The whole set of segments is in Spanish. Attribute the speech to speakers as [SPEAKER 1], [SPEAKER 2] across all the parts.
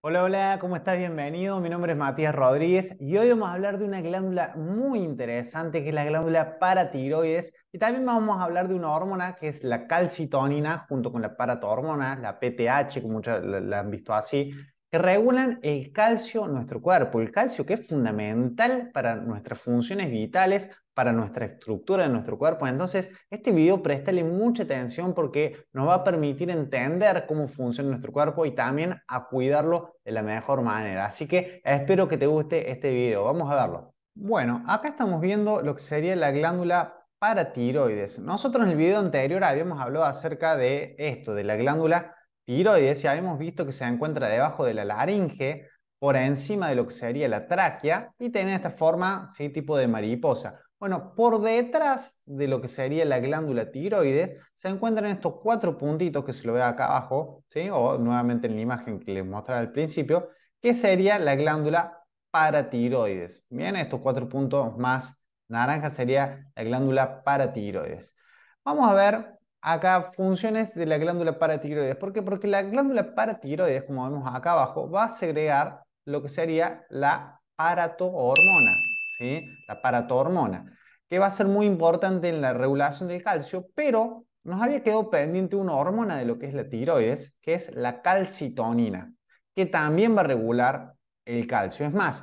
[SPEAKER 1] Hola, hola, ¿cómo estás? Bienvenido. Mi nombre es Matías Rodríguez y hoy vamos a hablar de una glándula muy interesante que es la glándula paratiroides y también vamos a hablar de una hormona que es la calcitonina junto con la paratormona, la PTH, como muchos la han visto así, que regulan el calcio nuestro cuerpo, el calcio que es fundamental para nuestras funciones vitales, para nuestra estructura de nuestro cuerpo. Entonces, este video préstale mucha atención porque nos va a permitir entender cómo funciona nuestro cuerpo y también a cuidarlo de la mejor manera. Así que espero que te guste este video. Vamos a verlo. Bueno, acá estamos viendo lo que sería la glándula paratiroides. Nosotros en el video anterior habíamos hablado acerca de esto, de la glándula tiroides, ya hemos visto que se encuentra debajo de la laringe, por encima de lo que sería la tráquea, y tiene esta forma, ¿sí? tipo de mariposa. Bueno, por detrás de lo que sería la glándula tiroides, se encuentran estos cuatro puntitos que se lo ve acá abajo, ¿sí? o nuevamente en la imagen que les mostraba al principio, que sería la glándula paratiroides. Bien, estos cuatro puntos más naranja sería la glándula paratiroides. Vamos a ver acá funciones de la glándula paratiroides. ¿Por qué? Porque la glándula paratiroides, como vemos acá abajo, va a segregar lo que sería la paratohormona, ¿sí? La paratohormona, que va a ser muy importante en la regulación del calcio, pero nos había quedado pendiente una hormona de lo que es la tiroides, que es la calcitonina, que también va a regular el calcio. Es más,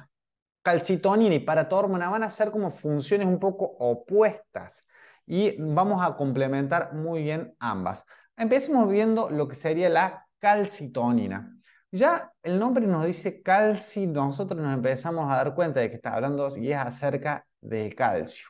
[SPEAKER 1] calcitonina y paratohormona van a ser como funciones un poco opuestas y vamos a complementar muy bien ambas. Empecemos viendo lo que sería la calcitonina. Ya el nombre nos dice calcio, nosotros nos empezamos a dar cuenta de que está hablando y es acerca del calcio.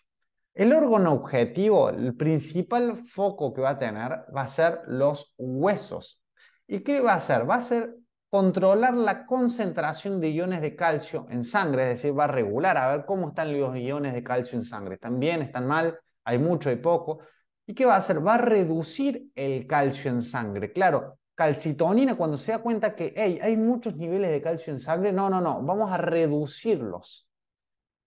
[SPEAKER 1] El órgano objetivo, el principal foco que va a tener va a ser los huesos. ¿Y qué va a hacer? Va a ser controlar la concentración de iones de calcio en sangre, es decir, va a regular a ver cómo están los iones de calcio en sangre. ¿Están bien? ¿Están mal? hay mucho, y poco. ¿Y qué va a hacer? Va a reducir el calcio en sangre. Claro, calcitonina cuando se da cuenta que hay muchos niveles de calcio en sangre, no, no, no, vamos a reducirlos.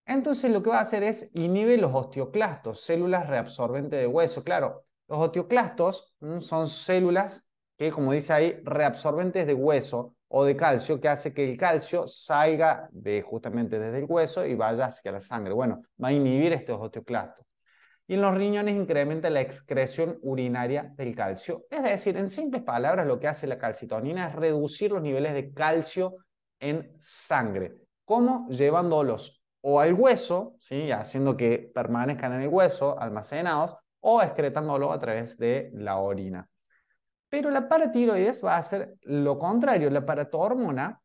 [SPEAKER 1] Entonces lo que va a hacer es inhibe los osteoclastos, células reabsorbentes de hueso. Claro, los osteoclastos mm, son células que, como dice ahí, reabsorbentes de hueso o de calcio, que hace que el calcio salga de, justamente desde el hueso y vaya hacia la sangre. Bueno, va a inhibir estos osteoclastos y en los riñones incrementa la excreción urinaria del calcio. Es decir, en simples palabras, lo que hace la calcitonina es reducir los niveles de calcio en sangre. ¿Cómo? Llevándolos o al hueso, ¿sí? haciendo que permanezcan en el hueso, almacenados, o excretándolo a través de la orina. Pero la paratiroides va a hacer lo contrario. La paratohormona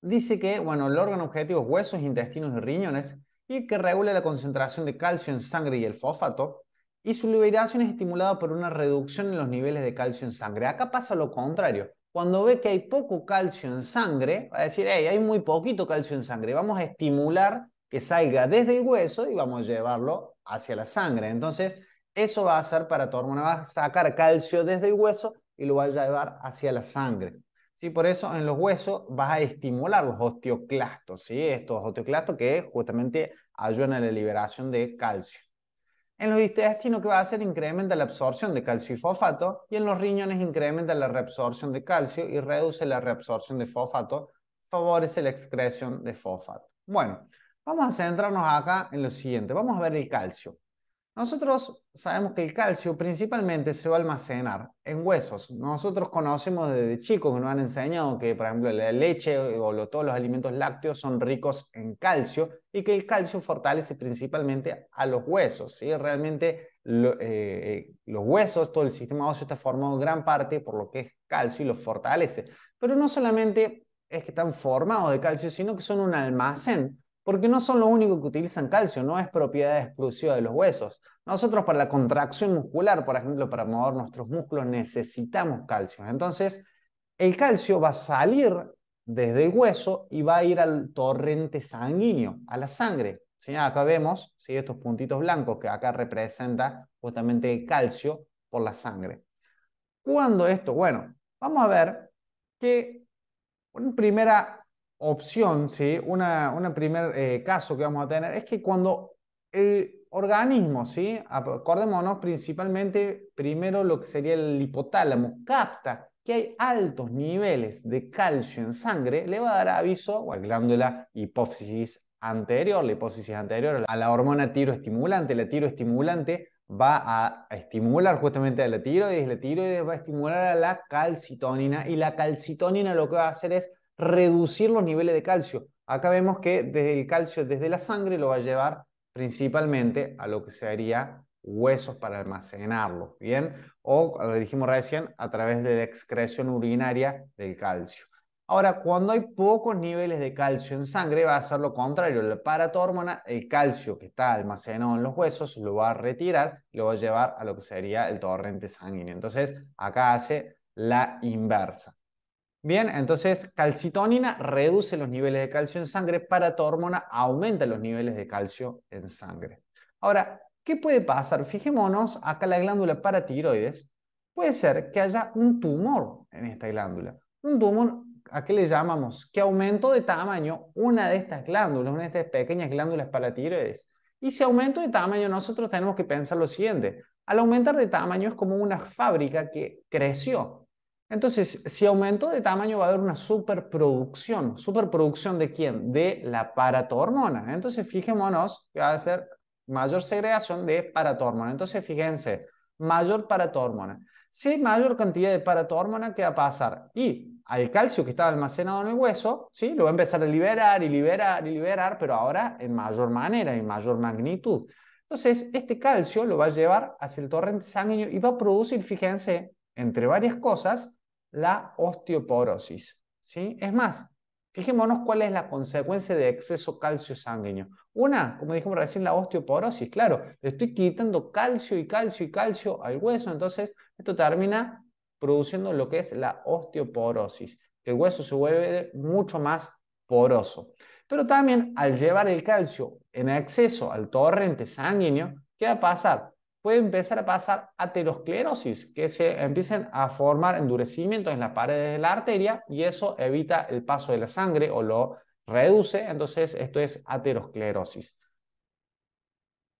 [SPEAKER 1] dice que, bueno, el órgano objetivo es huesos, intestinos y riñones, y que regula la concentración de calcio en sangre y el fosfato, y su liberación es estimulada por una reducción en los niveles de calcio en sangre. Acá pasa lo contrario. Cuando ve que hay poco calcio en sangre, va a decir, hey, hay muy poquito calcio en sangre, vamos a estimular que salga desde el hueso y vamos a llevarlo hacia la sangre. Entonces, eso va a hacer para tu hormona, va a sacar calcio desde el hueso y lo va a llevar hacia la sangre. Por eso en los huesos vas a estimular los osteoclastos, Estos osteoclastos que justamente ayudan a la liberación de calcio. En los intestinos, ¿qué va a hacer? Incrementa la absorción de calcio y fosfato y en los riñones incrementa la reabsorción de calcio y reduce la reabsorción de fosfato, favorece la excreción de fosfato. Bueno, vamos a centrarnos acá en lo siguiente. Vamos a ver el calcio. Nosotros sabemos que el calcio principalmente se va a almacenar en huesos. Nosotros conocemos desde chicos que nos han enseñado que, por ejemplo, la leche o todos los alimentos lácteos son ricos en calcio y que el calcio fortalece principalmente a los huesos. ¿sí? Realmente eh, eh, los huesos, todo el sistema óseo está formado en gran parte por lo que es calcio y los fortalece. Pero no solamente es que están formados de calcio, sino que son un almacén porque no son los únicos que utilizan calcio, no es propiedad exclusiva de los huesos. Nosotros para la contracción muscular, por ejemplo, para mover nuestros músculos, necesitamos calcio. Entonces, el calcio va a salir desde el hueso y va a ir al torrente sanguíneo, a la sangre. Acá vemos estos puntitos blancos que acá representa justamente el calcio por la sangre. ¿Cuándo esto? Bueno, vamos a ver que en primera opción, ¿sí? un una primer eh, caso que vamos a tener es que cuando el organismo, ¿sí? acordémonos principalmente primero lo que sería el hipotálamo, capta que hay altos niveles de calcio en sangre, le va a dar aviso o la glándula hipófisis anterior, la hipófisis anterior a la hormona tiroestimulante, la tiroestimulante va a estimular justamente a la tiroides, la tiroides va a estimular a la calcitonina y la calcitonina lo que va a hacer es reducir los niveles de calcio. Acá vemos que desde el calcio desde la sangre lo va a llevar principalmente a lo que sería huesos para almacenarlo, ¿bien? O, lo dijimos recién, a través de la excreción urinaria del calcio. Ahora, cuando hay pocos niveles de calcio en sangre, va a hacer lo contrario. La paratormona, el calcio que está almacenado en los huesos, lo va a retirar y lo va a llevar a lo que sería el torrente sanguíneo. Entonces, acá hace la inversa. Bien, entonces calcitonina reduce los niveles de calcio en sangre, para aumenta los niveles de calcio en sangre. Ahora, ¿qué puede pasar? Fijémonos acá la glándula paratiroides. Puede ser que haya un tumor en esta glándula. Un tumor, ¿a qué le llamamos? Que aumentó de tamaño una de estas glándulas, una de estas pequeñas glándulas paratiroides. Y si aumentó de tamaño, nosotros tenemos que pensar lo siguiente. Al aumentar de tamaño es como una fábrica que creció entonces, si aumento de tamaño va a haber una superproducción. ¿Superproducción de quién? De la paratormona. Entonces, fijémonos que va a ser mayor segregación de paratormona. Entonces, fíjense, mayor paratormona. Si hay mayor cantidad de paratormona, ¿qué va a pasar? Y al calcio que estaba almacenado en el hueso, ¿sí? lo va a empezar a liberar y liberar y liberar, pero ahora en mayor manera, en mayor magnitud. Entonces, este calcio lo va a llevar hacia el torrente sanguíneo y va a producir, fíjense, entre varias cosas, la osteoporosis. ¿sí? Es más, fijémonos cuál es la consecuencia de exceso calcio sanguíneo. Una, como dijimos recién, la osteoporosis. Claro, le estoy quitando calcio y calcio y calcio al hueso, entonces esto termina produciendo lo que es la osteoporosis, el hueso se vuelve mucho más poroso. Pero también al llevar el calcio en exceso al torrente sanguíneo, ¿qué va a pasar? puede empezar a pasar aterosclerosis, que se empiecen a formar endurecimientos en las paredes de la arteria y eso evita el paso de la sangre o lo reduce, entonces esto es aterosclerosis.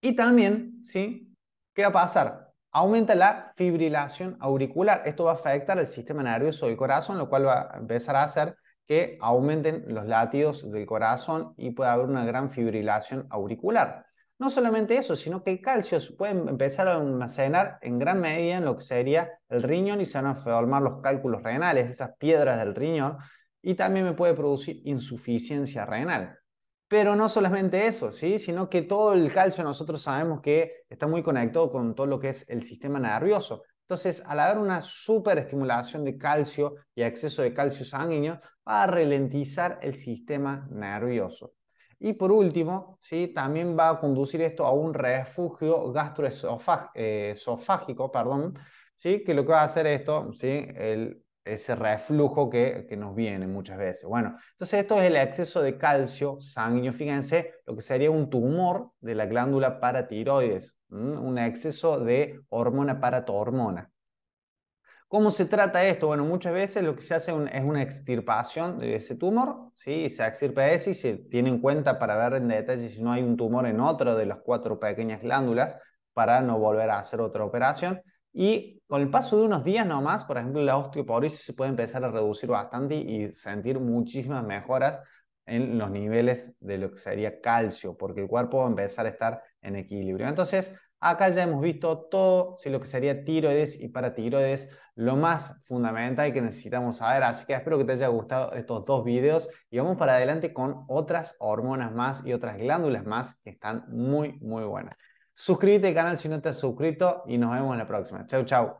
[SPEAKER 1] Y también, ¿sí? ¿Qué va a pasar? Aumenta la fibrilación auricular. Esto va a afectar el sistema nervioso del corazón, lo cual va a empezar a hacer que aumenten los latidos del corazón y puede haber una gran fibrilación auricular. No solamente eso, sino que el calcio puede empezar a almacenar en gran medida en lo que sería el riñón y se van a formar los cálculos renales, esas piedras del riñón, y también me puede producir insuficiencia renal. Pero no solamente eso, ¿sí? sino que todo el calcio nosotros sabemos que está muy conectado con todo lo que es el sistema nervioso. Entonces, al haber una superestimulación de calcio y exceso de calcio sanguíneo, va a ralentizar el sistema nervioso. Y por último, ¿sí? también va a conducir esto a un refugio gastroesofágico, eh, perdón, ¿sí? que lo que va a hacer esto, ¿sí? El, ese reflujo que, nos viene muchas veces. Bueno, entonces esto es el exceso de calcio sanguíneo, fíjense, lo que sería un tumor de la glándula paratiroides, un exceso de hormona para ¿Cómo se trata esto? Bueno, muchas veces lo que se hace es una extirpación de ese tumor, ¿sí? se extirpa ese y se tiene en cuenta para ver en detalle si no hay un tumor en otro de las cuatro pequeñas glándulas para no volver a hacer otra operación. Y con el paso de unos días nomás, por ejemplo, la osteoporosis se puede empezar a reducir bastante y sentir muchísimas mejoras en los niveles de lo que sería calcio, porque el cuerpo va a empezar a estar en equilibrio. Entonces, Acá ya hemos visto todo lo que sería tiroides y para tiroides lo más fundamental que necesitamos saber. Así que espero que te hayan gustado estos dos videos y vamos para adelante con otras hormonas más y otras glándulas más que están muy, muy buenas. Suscríbete al canal si no te has suscrito y nos vemos en la próxima. Chau, chau.